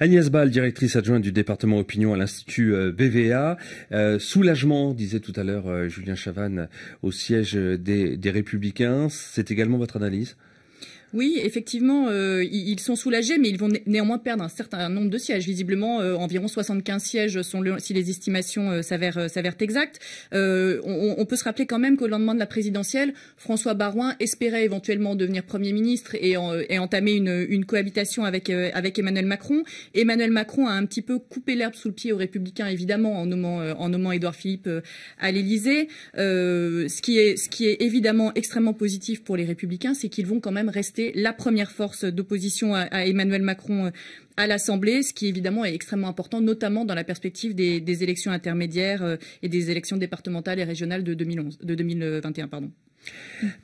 Agnès Ball, directrice adjointe du département opinion à l'Institut euh, BVA. Euh, soulagement, disait tout à l'heure euh, Julien Chavanne, au siège des Républicains. C'est également votre analyse oui, effectivement, euh, ils sont soulagés, mais ils vont néanmoins perdre un certain nombre de sièges. Visiblement, euh, environ 75 sièges sont si les estimations euh, s'avèrent, exactes. On, peut se rappeler quand même qu'au lendemain de la présidentielle, François Baroin espérait éventuellement devenir Premier ministre et, entamer une, cohabitation avec, Emmanuel Macron. Emmanuel Macron a un petit peu coupé l'herbe sous le pied aux Républicains, évidemment, en nommant, en nommant Édouard Philippe à l'Élysée. ce, qui est, ce qui est évidemment extrêmement positif pour les Républicains, c'est qu'ils vont quand même rester la première force d'opposition à, Emmanuel Macron euh, à l'Assemblée, ce qui évidemment est extrêmement important, notamment dans la perspective des, élections intermédiaires euh, et des élections départementales et régionales de, 2011, de 2021. Pardon.